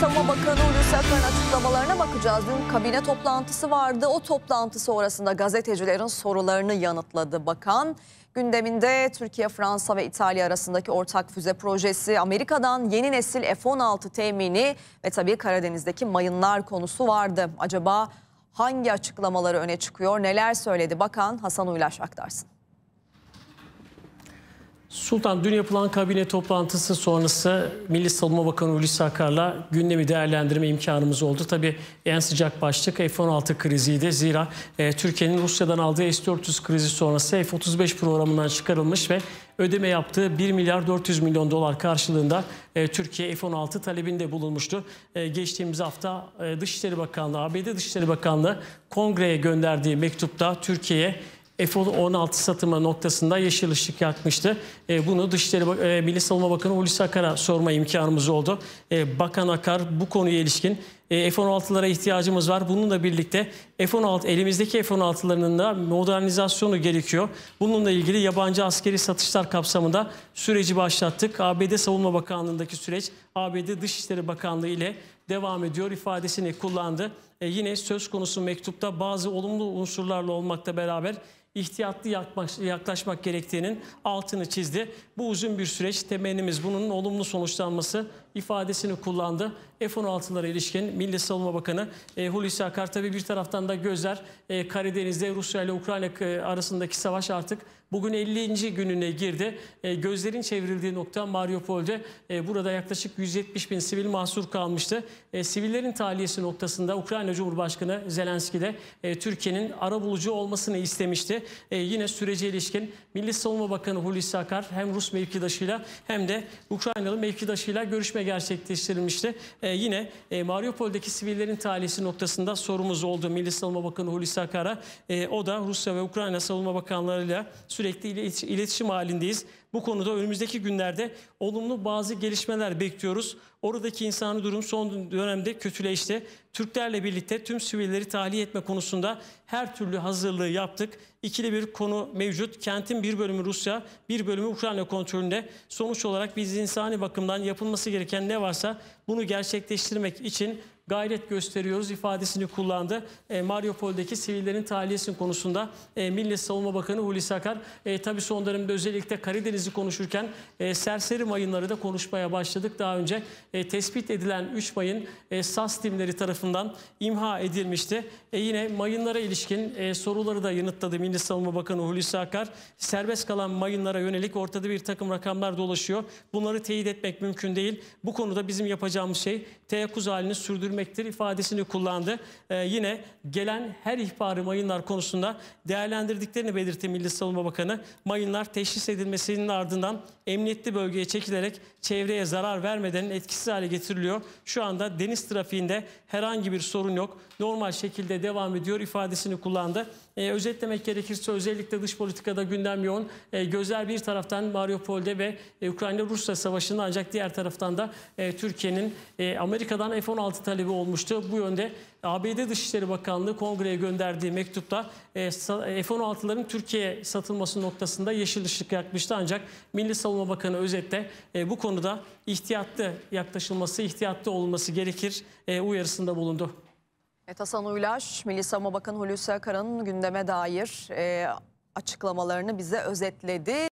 Savunma Bakanı Hulusi Akar'ın açıklamalarına bakacağız. Dün kabine toplantısı vardı. O toplantı sonrasında gazetecilerin sorularını yanıtladı bakan. Gündeminde Türkiye, Fransa ve İtalya arasındaki ortak füze projesi, Amerika'dan yeni nesil F-16 temini ve tabii Karadeniz'deki mayınlar konusu vardı. Acaba hangi açıklamaları öne çıkıyor, neler söyledi bakan Hasan Uylaş aktarsın. Sultan dün yapılan kabine toplantısı sonrası Milli Savunma Bakanı Hulusi Akar'la gündemi değerlendirme imkanımız oldu. Tabii en sıcak başlık F-16 kriziydi. Zira e, Türkiye'nin Rusya'dan aldığı S-400 krizi sonrası F-35 programından çıkarılmış ve ödeme yaptığı 1 milyar 400 milyon dolar karşılığında e, Türkiye F-16 talebinde bulunmuştu. E, geçtiğimiz hafta e, Dışişleri Bakanlığı, ABD Dışişleri Bakanlığı kongreye gönderdiği mektupta Türkiye'ye F-16 satımı noktasında yeşil ışık yakmıştı. E, bunu Dışişleri e, Milli Savunma Bakanı Hulusi Akar'a sorma imkanımız oldu. E, Bakan Akar bu konuya ilişkin e, F-16'lara ihtiyacımız var. Bununla birlikte F-16 elimizdeki F-16'larının da modernizasyonu gerekiyor. Bununla ilgili yabancı askeri satışlar kapsamında süreci başlattık. ABD Savunma Bakanlığı'ndaki süreç ABD Dışişleri Bakanlığı ile devam ediyor ifadesini kullandı. E yine söz konusu mektupta bazı olumlu unsurlarla olmakla beraber ihtiyatlı yaklaşmak gerektiğinin altını çizdi. Bu uzun bir süreç temennimiz bunun olumlu sonuçlanması ifadesini kullandı. F-16'lara ilişkin Milli Savunma Bakanı e, Hulusi Akar tabi bir taraftan da gözler e, Karadeniz'de Rusya ile Ukrayna e, arasındaki savaş artık bugün 50. gününe girdi. E, gözlerin çevrildiği nokta Mariupol'de burada yaklaşık 170 bin sivil mahsur kalmıştı. sivillerin tahliyesi noktasında Ukrayna Cumhurbaşkanı Zelenski de Türkiye'nin ara bulucu olmasını istemişti. yine sürece ilişkin Milli Savunma Bakanı Hulusi Akar hem Rus mevkidaşıyla hem de Ukraynalı mevkidaşıyla görüşme görüşme gerçekleştirilmişti. E, yine e, Mariupol'deki sivillerin talihsi noktasında sorumuz oldu. Milli Savunma Bakanı Hulusi Akar'a e, o da Rusya ve Ukrayna Savunma Bakanlarıyla sürekli iletişim halindeyiz. Bu konuda önümüzdeki günlerde olumlu bazı gelişmeler bekliyoruz. Oradaki insanı durum son dönemde kötüleşti. Türklerle birlikte tüm sivilleri tahliye etme konusunda her türlü hazırlığı yaptık. İkili bir konu mevcut. Kentin bir bölümü Rusya, bir bölümü Ukrayna kontrolünde. Sonuç olarak biz insani bakımdan yapılması gereken ne varsa bunu gerçekleştirmek için gayret gösteriyoruz ifadesini kullandı. E, Mariupol'deki sivillerin tahliyesi konusunda e, Milli Savunma Bakanı Hulusi Akar e, tabii son dönemde özellikle Karadeniz'i konuşurken e, serseri mayınları da konuşmaya başladık. Daha önce e, tespit edilen 3 mayın e, SAS timleri tarafından imha edilmişti. E, yine mayınlara ilişkin e, soruları da yanıtladı Milli Savunma Bakanı Hulusi Akar. Serbest kalan mayınlara yönelik ortada bir takım rakamlar dolaşıyor. Bunları teyit etmek mümkün değil. Bu konuda bizim yapacağımız yapacağımız şey teyakkuz halini sürdürmektir ifadesini kullandı. Ee, yine gelen her ihbarı mayınlar konusunda değerlendirdiklerini belirtti Milli Savunma Bakanı. Mayınlar teşhis edilmesinin ardından emniyetli bölgeye çekilerek çevreye zarar vermeden etkisiz hale getiriliyor. Şu anda deniz trafiğinde herhangi bir sorun yok. Normal şekilde devam ediyor ifadesini kullandı. Ee, özetlemek gerekirse özellikle dış politikada gündem yoğun. Ee, gözler bir taraftan Mariupol'de ve e, Ukrayna-Rusya savaşında ancak diğer taraftan da e, Türkiye'nin e, Amerika'dan F-16 talebi olmuştu. Bu yönde ABD Dışişleri Bakanlığı kongreye gönderdiği mektupta e, F-16'ların Türkiye'ye satılması noktasında yeşil ışık yakmıştı. Ancak Milli Savunma Bakanı özette e, bu konuda ihtiyatlı yaklaşılması, ihtiyatlı olunması gerekir e, uyarısında bulundu. Evet Hasan Uylaş, Milli Savunma Bakanı Hulusi Akar'ın gündeme dair e, açıklamalarını bize özetledi.